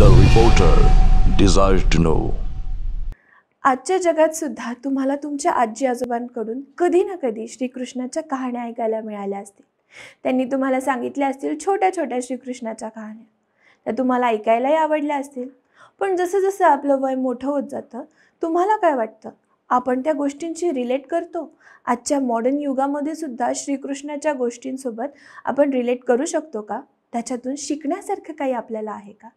the reporter to know आजच्या जगात सुद्धा तुम्हाला तुमच्या आजी आजोबांकडून कधी ना कधी श्रीकृष्णाच्या कहाण्या ऐकायला मिळाल्या असतील त्यांनी तुम्हाला सांगितल्या असतील छोट्या छोट्या श्रीकृष्णाच्या कहाण्या त्या तुम्हाला ऐकायलाही आवडल्या असतील पण जसं जसं आपलं वय मोठं होत जातं तुम्हाला काय वाटतं आपण त्या गोष्टींशी रिलेट करतो आजच्या मॉडर्न युगामध्ये सुद्धा श्रीकृष्णाच्या गोष्टींसोबत आपण रिलेट करू शकतो का त्याच्यातून शिकण्यासारखं काही आपल्याला आहे का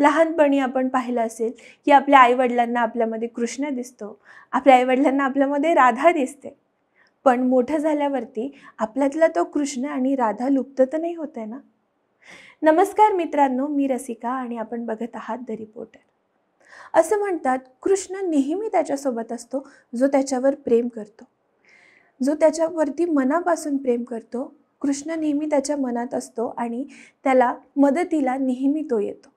लहानपणी आपण पाहिलं असेल की आपल्या आईवडिलांना आपल्यामध्ये कृष्ण दिसतो आपल्या आईवडिलांना आपल्यामध्ये राधा दिसते पण मोठं झाल्यावरती आपल्यातला तो कृष्ण आणि राधा लुप्त तर नाही होत आहे ना नमस्कार मित्रांनो मी रसिका आणि आपण बघत आहात द रिपोर्टर असं म्हणतात कृष्ण नेहमी त्याच्यासोबत असतो जो त्याच्यावर प्रेम करतो जो त्याच्यावरती मनापासून प्रेम करतो कृष्ण नेहमी त्याच्या मनात असतो आणि त्याला मदतीला नेहमी तो येतो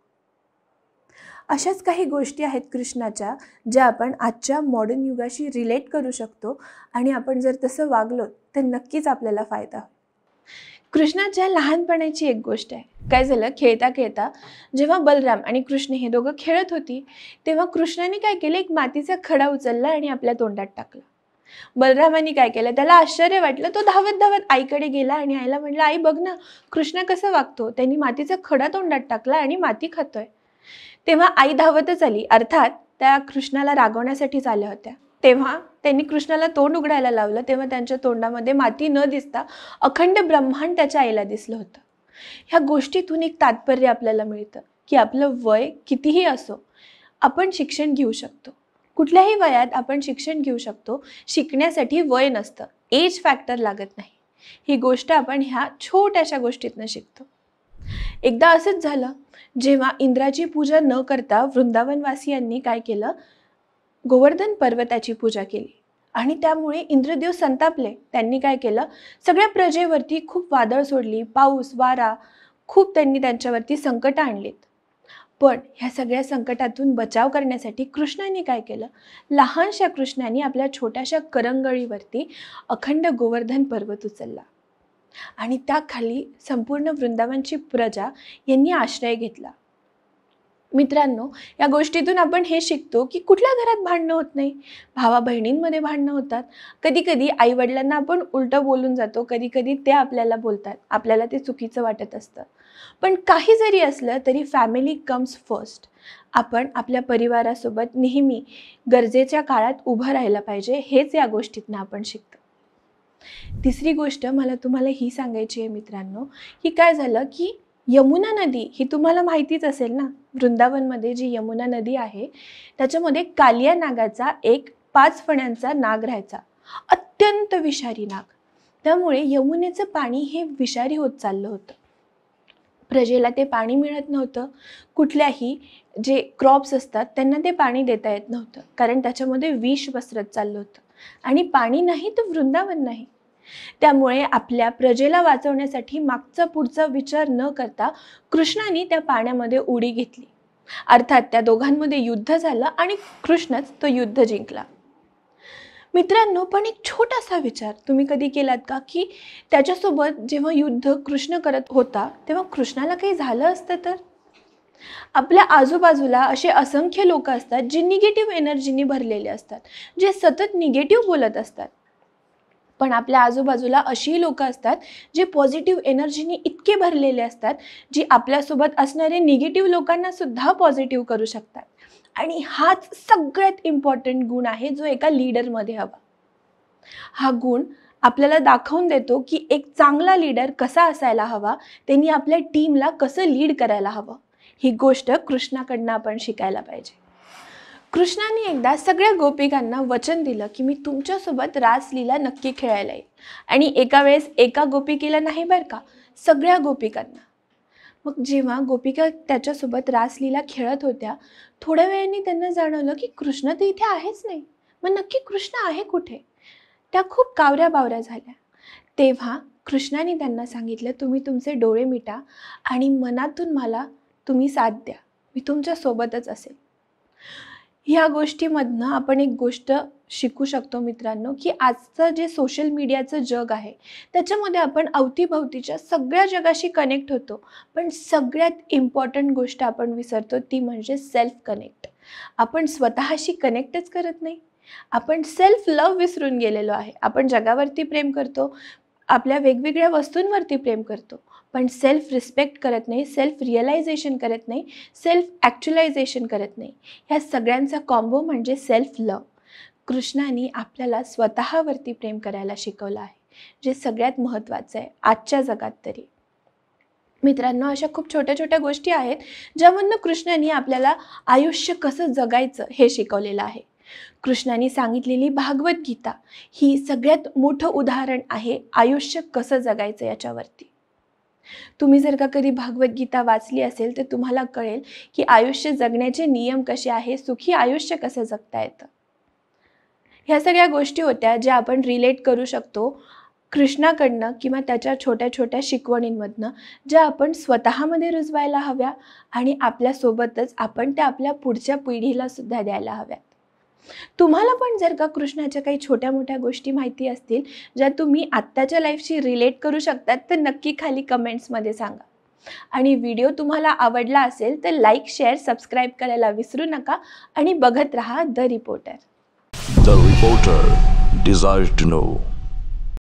अशाच काही गोष्टी आहेत कृष्णाच्या ज्या आपण आजच्या मॉडर्न युगाशी रिलेट करू शकतो आणि आपण जर तसं वागलो तर नक्कीच आपल्याला फायदा कृष्णाच्या लहानपणाची एक गोष्ट आहे काय झालं खेळता खेळता जेव्हा बलराम आणि कृष्ण हे दोघं खेळत होती तेव्हा कृष्णाने काय केलं एक मातीचा खडा उचलला आणि आपल्या तोंडात टाकला बलरामाने काय केलं त्याला आश्चर्य वाटलं तो धावत धावत आईकडे गेला आणि आईला म्हटलं आई बघ ना कृष्ण कसं वागतो त्यांनी मातीचा खडा तोंडात टाकला आणि माती खातोय तेव्हा आई धावतच आली अर्थात त्या कृष्णाला रागवण्यासाठीच आल्या होत्या तेव्हा त्यांनी कृष्णाला तोंड उघडायला लावलं तेव्हा त्यांच्या तोंडामध्ये माती न दिसता अखंड ब्रह्मांड त्याच्या आईला दिसलं होतं ह्या गोष्टीतून एक तात्पर्य आपल्याला मिळतं की आपलं वय कितीही असो आपण शिक्षण घेऊ शकतो कुठल्याही वयात आपण शिक्षण घेऊ शकतो शिकण्यासाठी वय नसतं एज फॅक्टर लागत नाही ही गोष्ट आपण ह्या छोट्याशा गोष्टीतनं शिकतो एकदा असंच झालं जेव्हा इंद्राची पूजा न करता वृंदावनवासियांनी काय केलं गोवर्धन पर्वताची पूजा केली आणि त्यामुळे इंद्रदेव संतापले त्यांनी काय केलं सगळ्या प्रजेवरती खूप वादळ सोडली पाऊस वारा खूप त्यांनी त्यांच्यावरती संकट आणलेत पण ह्या सगळ्या संकटातून बचाव करण्यासाठी कृष्णाने काय केलं लहानशा कृष्णाने आपल्या छोट्याशा करंगळीवरती अखंड गोवर्धन पर्वत उचलला आणि त्याखाली संपूर्ण वृंदावनची प्रजा यांनी आश्रय घेतला मित्रांनो या गोष्टीतून आपण हे शिकतो की कुठल्या घरात भांडणं होत नाही भावा बहिणींमध्ये भांडणं होतात कधी कधी आईवडिलांना आपण उलटं बोलून जातो कधी कधी ते आपल्याला बोलतात आपल्याला ते चुकीचं वाटत असतं पण काही जरी असलं तरी फॅमिली कम्स फर्स्ट आपण आपल्या परिवारासोबत नेहमी गरजेच्या काळात उभं राहायला पाहिजे हेच या गोष्टीतनं आपण शिकतो तिसरी गोष्ट मला तुम्हाला ही सांगायची आहे मित्रांनो की काय झालं की यमुना नदी ही तुम्हाला माहितीच असेल ना वृंदावनमध्ये जी यमुना नदी आहे त्याच्यामध्ये कालिया नागाचा एक पाच फण्यांचा नाग राहायचा अत्यंत विषारी नाग त्यामुळे यमुनेचं पाणी हे विषारी होत चाललं होतं प्रजेला ते पाणी मिळत नव्हतं कुठल्याही जे क्रॉप्स असतात त्यांना ते पाणी देता येत नव्हतं कारण त्याच्यामध्ये विष पसरत चाललं होतं आणि पाणी नाही तर वृंदावन नाही त्यामुळे आपल्या प्रजेला वाचवण्यासाठी मागचा पुढचा विचार न करता कृष्णाने त्या पाण्यामध्ये उडी घेतली अर्थात त्या दोघांमध्ये युद्ध झालं आणि कृष्णच तो युद्ध जिंकला मित्रांनो पण एक छोटासा विचार तुम्ही कधी केलात का की त्याच्यासोबत जेव्हा युद्ध कृष्ण करत होता तेव्हा कृष्णाला काही झालं असतं तर आपल्या आजूबाजूला असे असंख्य लोक असतात जे निगेटिव्ह एनर्जीने भरलेले असतात जे सतत निगेटिव्ह बोलत असतात पण आपल्या आजूबाजूला अशीही लोकं असतात जे पॉझिटिव्ह एनर्जीने इतके भरलेले असतात जी आपल्यासोबत असणारे निगेटिव्ह लोकांना सुद्धा पॉझिटिव्ह करू शकतात आणि हाच सगळ्यात इम्पॉर्टंट गुण आहे जो एका लीडरमध्ये हवा हा गुण आपल्याला दाखवून देतो की एक चांगला लीडर कसा असायला हवा त्यांनी आपल्या टीमला कसं लीड करायला हवं ही गोष्ट कृष्णाकडनं आपण शिकायला पाहिजे कृष्णाने एकदा सगळ्या गोपिकांना वचन दिलं की मी तुमच्यासोबत रासलीला नक्की खेळायला येईल आणि एका वेळेस एका गोपिकेला नाही बरं का सगळ्या गोपिकांना मग जेव्हा गोपिका त्याच्यासोबत रासलीला खेळत होत्या थोड्या वेळाने त्यांना जाणवलं की कृष्ण तर इथे आहेच नाही मग नक्की कृष्ण आहे कुठे त्या खूप कावऱ्या बावऱ्या झाल्या तेव्हा कृष्णाने त्यांना सांगितलं तुम्ही तुमचे डोळे मिटा आणि मनातून मला तुम्ही साथ द्या मी तुमच्यासोबतच असेल ह्या गोष्टीमधनं आपण एक गोष्ट शिकू शकतो मित्रांनो की आजचं जे सोशल मीडियाचं जग आहे त्याच्यामध्ये आपण अवतीभवतीच्या सगळ्या जगाशी कनेक्ट होतो पण सगळ्यात इम्पॉर्टंट गोष्ट आपण विसरतो ती म्हणजे सेल्फ कनेक्ट आपण स्वतःशी कनेक्टच करत नाही आपण सेल्फ लव विसरून गेलेलो आहे आपण जगावरती प्रेम करतो आपल्या वेगवेगळ्या वस्तूंवरती प्रेम करतो पण सेल्फ रिस्पेक्ट करत नाही सेल्फ रिअलायझेशन करत नाही सेल्फ ॲक्च्युलायझेशन करत नाही ह्या सगळ्यांचा कॉम्बो म्हणजे सेल्फ लव कृष्णाने आपल्याला स्वतःवरती प्रेम करायला शिकवलं आहे जे सगळ्यात महत्त्वाचं आहे आजच्या जगात तरी मित्रांनो अशा खूप छोट्या छोट्या गोष्टी आहेत ज्यामधनं कृष्णाने आपल्याला आयुष्य कसं जगायचं हे शिकवलेलं आहे कृष्णाने सांगितलेली भागवद्गीता ही सगळ्यात मोठं उदाहरण आहे आयुष्य कसं जगायचं याच्यावरती तुम्ही जर का कधी भागवद्गीता वाचली असेल तर तुम्हाला कळेल की आयुष्य जगण्याचे नियम कसे आहे सुखी आयुष्य कसं जगता येतं ह्या सगळ्या गोष्टी होत्या ज्या आपण रिलेट करू शकतो कृष्णाकडनं किंवा त्याच्या छोट्या छोट्या शिकवणींमधनं ज्या आपण स्वतःमध्ये रुजवायला हव्या आणि आपल्यासोबतच आपण त्या आपल्या पुढच्या पिढीला सुद्धा द्यायला हव्यात तुम्हाला पण जर का कृष्णाच्या काही छोट्या मोठ्या गोष्टी माहिती असतील ज्या तुम्ही आत्ताच्या लाईफशी रिलेट करू शकतात तर नक्की खाली कमेंट्समध्ये सांगा आणि व्हिडिओ तुम्हाला आवडला असेल तर लाईक शेअर सबस्क्राईब करायला विसरू नका आणि बघत रहा the reporter the reporter desire to no